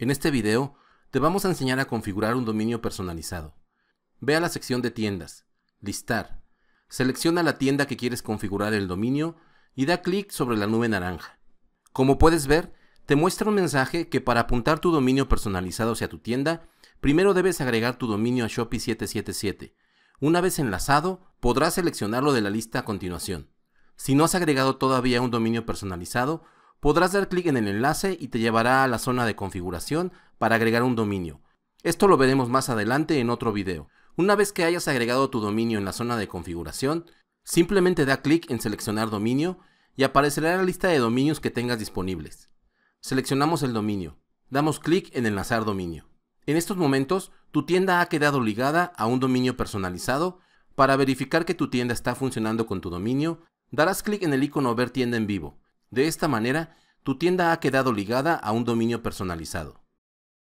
En este video te vamos a enseñar a configurar un dominio personalizado. Ve a la sección de tiendas, listar, selecciona la tienda que quieres configurar el dominio y da clic sobre la nube naranja. Como puedes ver, te muestra un mensaje que para apuntar tu dominio personalizado hacia tu tienda, primero debes agregar tu dominio a Shopee 777. Una vez enlazado, podrás seleccionarlo de la lista a continuación. Si no has agregado todavía un dominio personalizado, Podrás dar clic en el enlace y te llevará a la zona de configuración para agregar un dominio. Esto lo veremos más adelante en otro video. Una vez que hayas agregado tu dominio en la zona de configuración, simplemente da clic en seleccionar dominio y aparecerá la lista de dominios que tengas disponibles. Seleccionamos el dominio. Damos clic en enlazar dominio. En estos momentos, tu tienda ha quedado ligada a un dominio personalizado. Para verificar que tu tienda está funcionando con tu dominio, darás clic en el icono Ver tienda en vivo. De esta manera, tu tienda ha quedado ligada a un dominio personalizado.